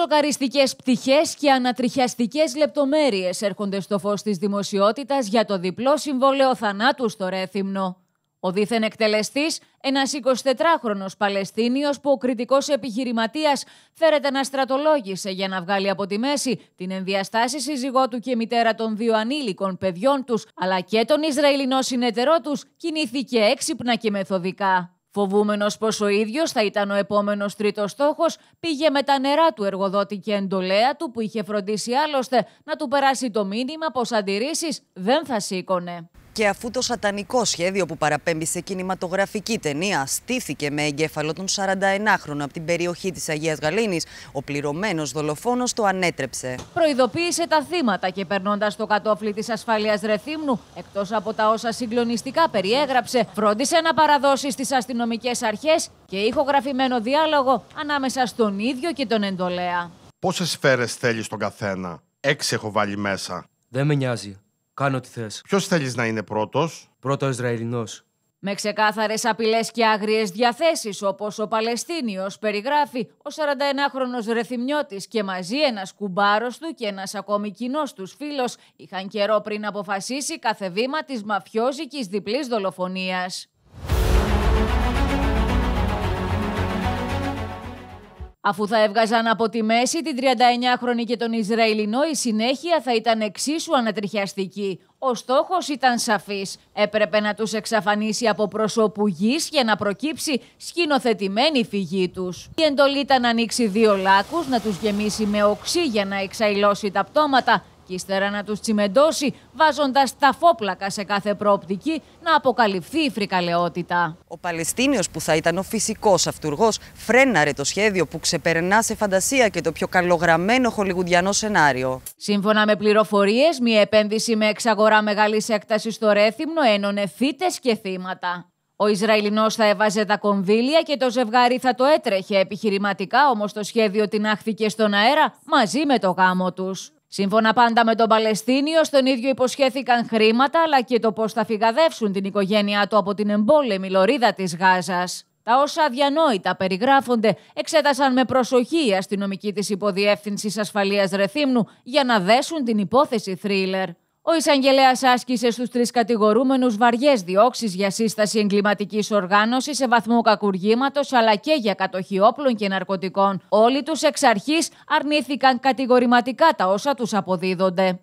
Σοκαριστικές πτυχές και ανατριχιαστικές λεπτομέρειες έρχονται στο φως της δημοσιότητας για το διπλό συμβόλαιο θανάτου στο Ρέθυμνο. Ο δίθεν εκτελεστής, ένας 24χρονο Παλαιστίνιος που ο κριτικός επιχειρηματίας φέρεται να στρατολόγησε για να βγάλει από τη μέση την ενδιαστάση σύζυγό του και μητέρα των δύο ανήλικων παιδιών τους, αλλά και τον Ισραηλινό συνεταιρό τους, κινήθηκε έξυπνα και μεθοδικά. Φοβούμενος πως ο ίδιος θα ήταν ο επόμενος τρίτος στόχος, πήγε με τα νερά του εργοδότη και εντολέα του που είχε φροντίσει άλλωστε να του περάσει το μήνυμα πως αντιρρήσεις δεν θα σήκωνε. Και αφού το σατανικό σχέδιο που παραπέμπει σε κινηματογραφική ταινία στήθηκε με εγκέφαλο των 41 χρονων από την περιοχή της Αγίας Γαλήνης, ο πληρωμένος δολοφόνος το ανέτρεψε. Προειδοποίησε τα θύματα και περνώντας το κατόφλι της ασφαλείας Ρεθύμνου, εκτός από τα όσα συγκλονιστικά περιέγραψε, φρόντισε να παραδώσει στις αστυνομικές αρχές και ηχογραφημένο διάλογο ανάμεσα στον ίδιο και τον εντολέα. Πόσες σφαίρες θέλεις τον καθένα. Έξι έχω βάλει μέσα. Δεν με νοιάζει. Κάνω ό,τι θες. Ποιος θέλεις να είναι πρώτος, Πρώτο Ισραηλινός. Με ξεκάθαρες απειλές και άγριες διαθέσεις, όπως ο Παλαιστίνιος περιγράφει, ο 41χρονο Ρεθιμιώτη και μαζί ένας κουμπάρος του και ένας ακόμη κοινός τους φίλος είχαν καιρό πριν αποφασίσει κάθε βήμα της μαφιόζικης διπλής δολοφονίας. Αφού θα έβγαζαν από τη μέση την 39χρονη και τον Ισραηλινό, η συνέχεια θα ήταν εξίσου ανατριχιαστική. Ο στόχος ήταν σαφής. Έπρεπε να τους εξαφανίσει από προσώπου για να προκύψει σκηνοθετημένη φυγή τους. Η εντολή ήταν να ανοίξει δύο λάκους, να τους γεμίσει με οξύ για να εξαϊλώσει τα πτώματα και ύστερα να τους τσιμεντώσει βάζοντας τα φόπλακα σε κάθε προοπτική να αποκαλυφθεί η φρικαλαιότητα. Ο Παλαιστίνιος που θα ήταν ο φυσικός αυτούργος φρέναρε το σχέδιο που ξεπερνά σε φαντασία και το πιο καλογραμμένο χολιγουδιανό σενάριο. Σύμφωνα με πληροφορίες, μια επένδυση με εξαγορά μεγάλης έκτασης στο Ρέθυμνο ένωνε φύτες και θύματα. Ο Ισραηλινός θα έβαζε τα κονδύλια και το ζευγάρι θα το έτρεχε επιχειρηματικά, όμως το σχέδιο τεινάχθηκε στον αέρα μαζί με το γάμο τους. Σύμφωνα πάντα με τον Παλαιστίνιο, στον ίδιο υποσχέθηκαν χρήματα αλλά και το πώς θα φυγαδεύσουν την οικογένειά του από την εμπόλεμη λωρίδα της Γάζας. Τα όσα αδιανόητα περιγράφονται εξέτασαν με προσοχή οι αστυνομικοί της Υποδιεύθυνσης Ασφαλείας Ρεθύμνου για να δέσουν την υπόθεση θρίλερ. Ο εισαγγελέας άσκησε στους τρεις κατηγορούμενους βαριές διώξεις για σύσταση εγκληματικής οργάνωσης σε βαθμό κακουργήματος αλλά και για κατοχή όπλων και ναρκωτικών. Όλοι τους εξ αρχής αρνήθηκαν κατηγορηματικά τα όσα τους αποδίδονται.